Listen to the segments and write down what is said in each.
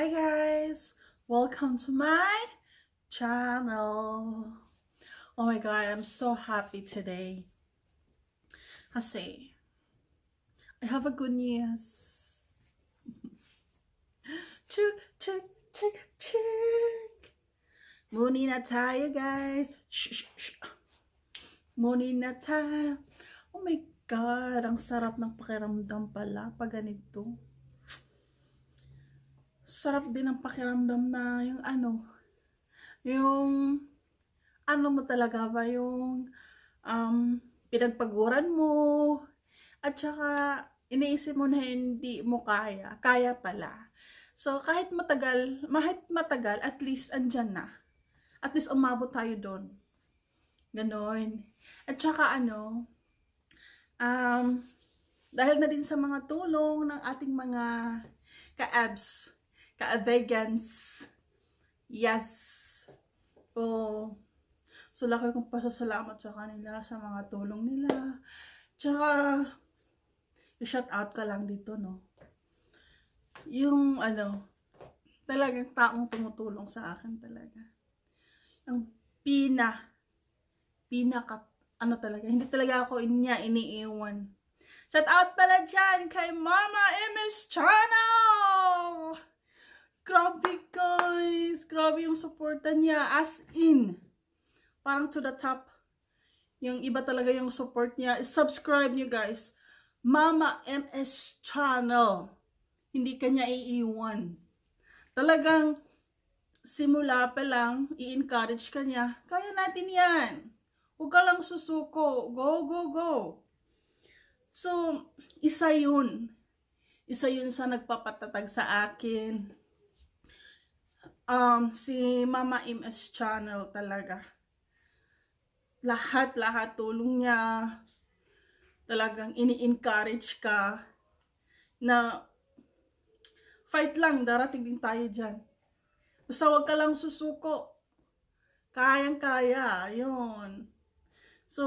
Hi guys, welcome to my channel. Oh my god, I'm so happy today. I say, I have a good news. check, check, check, check. Morning Natal, you guys. Shh, shh, shh. Morning Natal. Oh my god, ang sarap ng pakiramdam pala pag ganito. sarap din ang pakiramdam na yung ano, yung ano mo talaga ba, yung um, pinagpaguran mo, at saka iniisip mo na hindi mo kaya, kaya pala. So kahit matagal, kahit matagal, at least andyan na. At least umabot tayo doon. Ganon. At saka ano, um, dahil na din sa mga tulong ng ating mga ka-abs, ka-vegans. Yes. Oh, so laki kong pasasalamat sa kanila sa mga tulong nila. Tsaka, shout out ka lang dito, no? Yung, ano, talagang taong tumutulong sa akin talaga. Ang pina, pinaka, ano talaga, hindi talaga ako niya iniiwan. Shout out pala dyan kay Mama MS Channel! Grabe guys! Grabe yung suporta niya. As in, parang to the top. Yung iba talaga yung support niya. Subscribe niyo guys. Mama MS Channel. Hindi kanya iiwan. Talagang simula pa lang, i-encourage kanya. Kaya natin yan. Huwag ka lang susuko. Go, go, go. So, isa yun. Isa yun sa nagpapatatag sa akin um, si Mama MS channel talaga. Lahat-lahat tulong niya. Talagang ini-encourage ka na fight lang, darating din tayo dyan. Basta huwag ka lang susuko. Kayang-kaya, yun. So,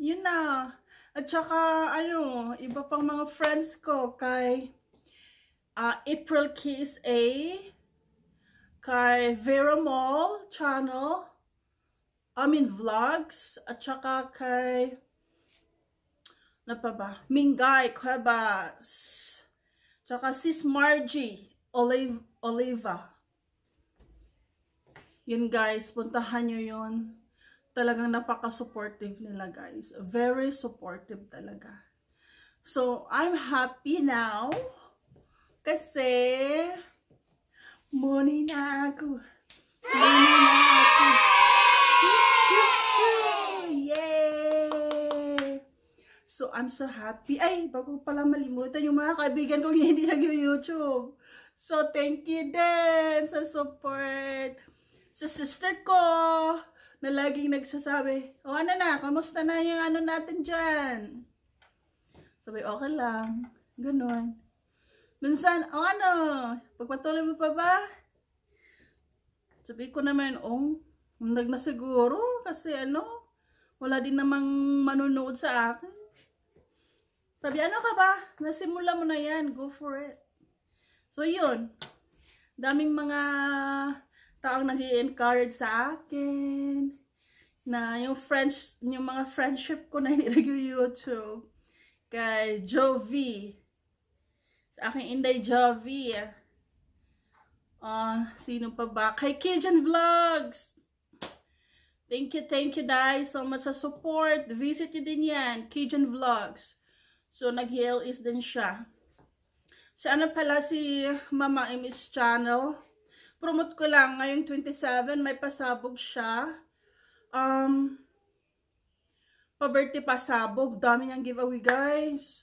yun na. At saka, ano, iba pang mga friends ko kay uh, April Kiss A kay Vera Mall channel, I mean vlogs, at saka kay, na ano pa ba, Mingay Cuevas, saka sis Margie Olive, Oliva. Yun guys, puntahan nyo yun. Talagang napaka-supportive nila guys. Very supportive talaga. So, I'm happy now. Kasi, Muni na ako. Muni Yay! So, I'm so happy. Ay, bago pala malimutan yung mga kaibigan kong hindi nag-YouTube. So, thank you din sa support. Sa sister ko na laging nagsasabi, o oh, ano na, kamusta na yung ano natin dyan? Sabi, okay lang. Ganun. Minsan, ano, pagpatuloy mo pa ba? Sabi ko naman, oh, mundag na siguro kasi ano, wala din namang manunood sa akin. Sabi, ano ka ba? Nasimula mo na yan, go for it. So yun, daming mga taong nag encourage sa akin na yung French, yung mga friendship ko na nireview YouTube kay Jovi sa aking Inday Jovi. Uh, ah, sino pa ba? Kay Kijan Vlogs! Thank you, thank you guys so much sa support. Visit nyo din yan, Kijan Vlogs. So, nag-Yale is din siya. Si ano pala si Mama Imis Channel. Promote ko lang, ngayong 27, may pasabog siya. Um, pa-birthday pasabog. Dami niyang giveaway, guys.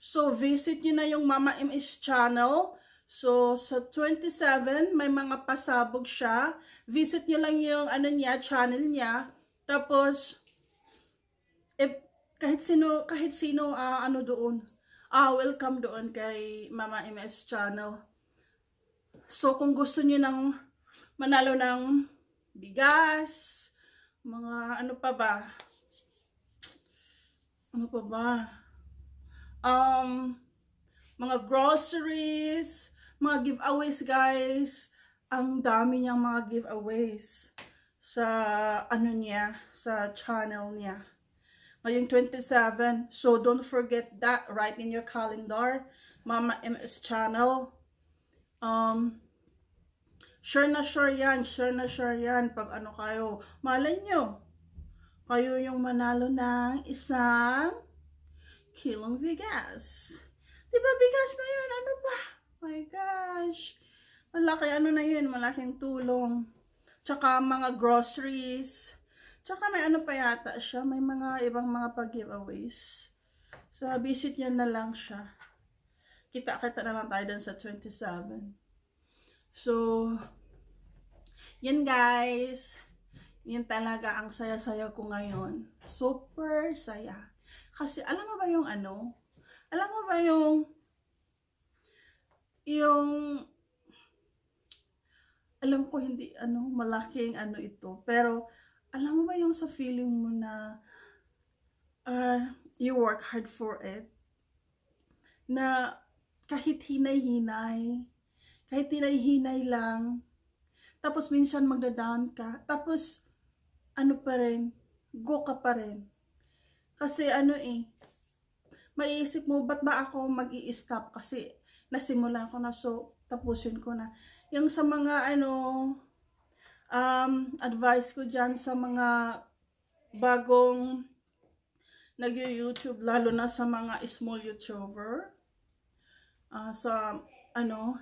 So, visit nyo na yung Mama MS channel. So, sa 27, may mga pasabog siya. Visit nyo lang yung ano niya, channel niya. Tapos, eh, kahit sino, kahit sino, uh, ano doon. Ah, uh, welcome doon kay Mama MS channel. So, kung gusto nyo ng manalo ng bigas, mga ano pa ba? Ano pa ba? um, mga groceries, mga giveaways guys. Ang dami niyang mga giveaways sa ano niya, sa channel niya. Ngayong 27. So don't forget that. right in your calendar. Mama MS channel. Um, sure na sure yan. Sure na sure yan. Pag ano kayo, malay nyo. Kayo yung manalo ng isang kilong bigas. Diba bigas na yun? Ano ba? My gosh. Malaki ano na yun. Malaking tulong. Tsaka mga groceries. Tsaka may ano pa yata siya. May mga ibang mga pag-giveaways. So, visit niya na lang siya. Kita-kita na lang tayo dun sa 27. So, yan guys. Yan talaga ang saya-saya ko ngayon. Super saya. Kasi alam mo ba yung ano? Alam mo ba yung yung alam ko hindi ano malaking ano ito pero alam mo ba yung sa feeling mo na uh, you work hard for it na kahit hinay-hinay kahit hinay-hinay lang tapos minsan magda-down ka tapos ano pa rin go ka pa rin kasi ano eh, maiisip mo, ba't ba ako mag stop kasi nasimulan ko na so tapusin ko na. Yung sa mga ano, um, advice ko dyan sa mga bagong nag-YouTube, lalo na sa mga small YouTuber, uh, sa ano,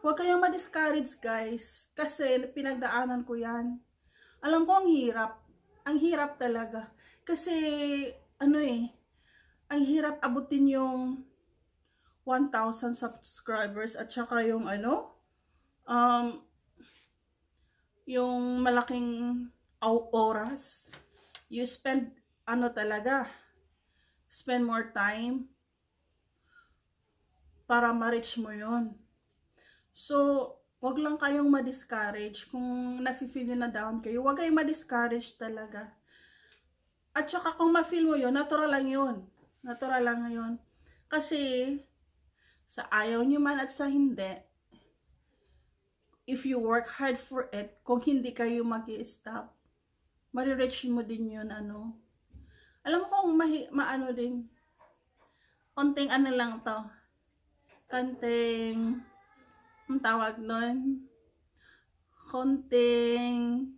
huwag kayong ma-discourage guys, kasi pinagdaanan ko yan. Alam ko ang hirap, ang hirap talaga. Kasi, ano eh, ang hirap abutin yung 1,000 subscribers at saka yung ano, um, yung malaking oras. You spend, ano talaga, spend more time para ma-reach mo yon So, wag lang kayong ma-discourage. Kung nafe-feel na down kayo, wag kayong ma-discourage talaga. At saka kung ma-feel mo yun, natural lang yun. Natural lang yun. Kasi, sa ayaw nyo man at sa hindi, if you work hard for it, kung hindi kayo mag stop marireach mo din yun, ano. Alam mo kung mahi, maano din, konting ano lang to, kanting, ang tawag nun, konting,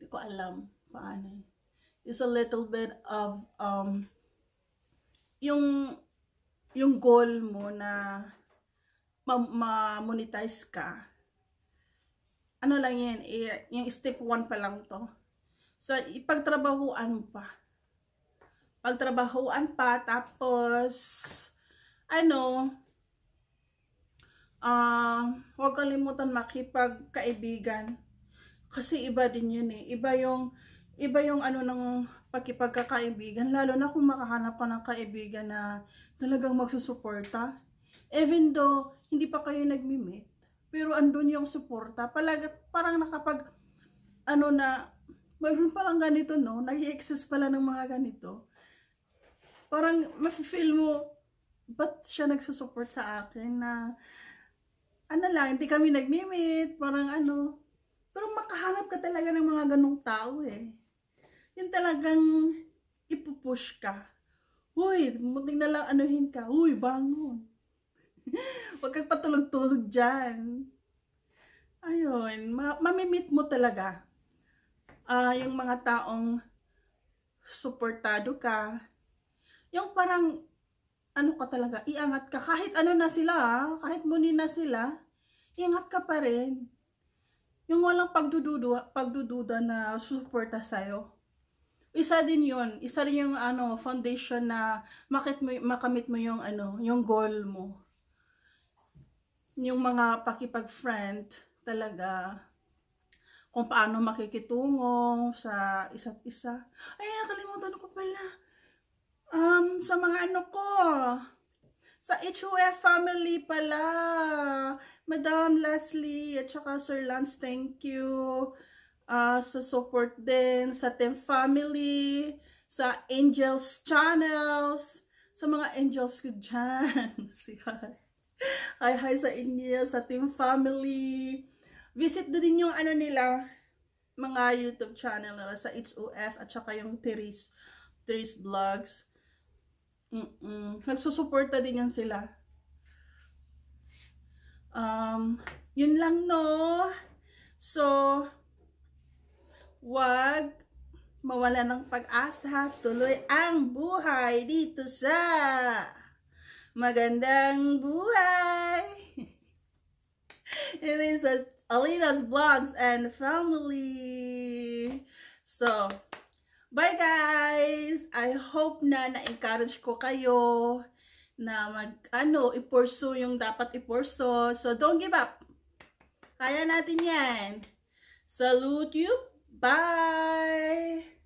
hindi ko alam paano yun is a little bit of um, yung yung goal mo na ma-monetize ma ka. Ano lang yan, eh, yung step 1 pa lang to. So, ipagtrabahuan pa. Pagtrabahuan pa, tapos, ano, uh, huwag kalimutan makipagkaibigan. Kasi iba din yun eh. Iba yung, iba yung ano ng pakipagkakaibigan, lalo na kung makahanap ka ng kaibigan na talagang magsusuporta. Even though, hindi pa kayo nagmi-meet, pero andun yung suporta. Palagat, parang nakapag, ano na, mayroon parang ganito, no? Nag-i-excess pala ng mga ganito. Parang, mafe-feel mo, ba't siya nagsusupport sa akin na, ano lang, hindi kami nagmi-meet, parang ano. Pero makahanap ka talaga ng mga ganong tao, eh yung talagang ipupush ka. Uy, munting na lang anuhin ka. Uy, bangon. Huwag kang patulog-tulog dyan. Ayun, ma mamimit mo talaga uh, yung mga taong suportado ka. Yung parang ano ka talaga, iangat ka. Kahit ano na sila, kahit muni na sila, ingat ka pa rin. Yung walang pagdududa, pagdududa na suporta sa'yo isa din yun. Isa rin yung ano, foundation na makit mo, makamit mo yung, ano, yung goal mo. Yung mga pakipag-friend talaga kung paano makikitungo sa isa't isa. Ay, nakalimutan ko pala. Um, sa mga ano ko, sa HUF family pala, Madam Leslie at saka Sir Lance, thank you uh, sa support din, sa Tem Family, sa Angels Channels, sa mga Angels ko dyan. hi, hi sa inyo, sa Team Family. Visit din yung ano nila, mga YouTube channel nila, sa It's HOF at saka yung Therese, Therese Vlogs. Mm -mm. Nagsusuporta din yan sila. Um, yun lang no. So, Huwag mawala ng pag-asa, tuloy ang buhay dito sa Magandang Buhay! It is a Alina's Vlogs and Family! So, bye guys! I hope na na-encourage ko kayo na mag, ano, i yung dapat i So, don't give up! Kaya natin yan! Salute you Bye.